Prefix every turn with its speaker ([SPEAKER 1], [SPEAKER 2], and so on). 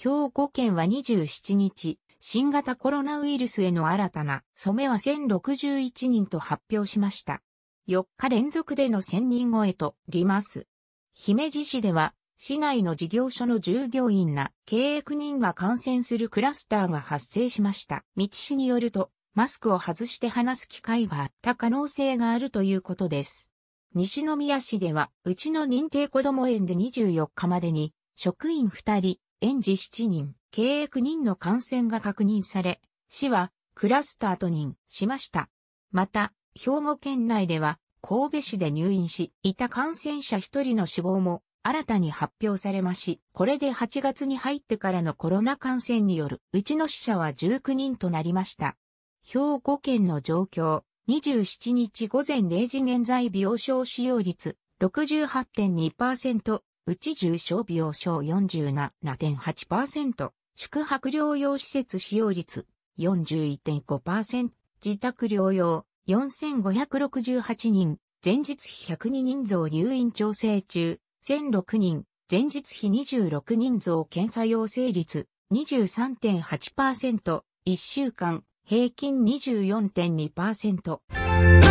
[SPEAKER 1] 兵庫県は27日、新型コロナウイルスへの新たな染めは1061人と発表しました。4日連続での1000人超えとります。姫路市では、市内の事業所の従業員ら経営9人が感染するクラスターが発生しました。道市によると、マスクを外して話す機会があった可能性があるということです。西宮市では、うちの認定こども園で24日までに、職員2人、園児7人、経営9人の感染が確認され、市はクラスターと認しました。また、兵庫県内では神戸市で入院し、いた感染者1人の死亡も新たに発表されまし、これで8月に入ってからのコロナ感染によるうちの死者は19人となりました。兵庫県の状況、27日午前0時現在病床使用率68.2%、うち重症病床47.8%、宿泊療養施設使用率41.5%、自宅療養4568人、前日比102人増入院調整中、1006人、前日比26人増検査陽性率23.8%、1週間平均24.2%。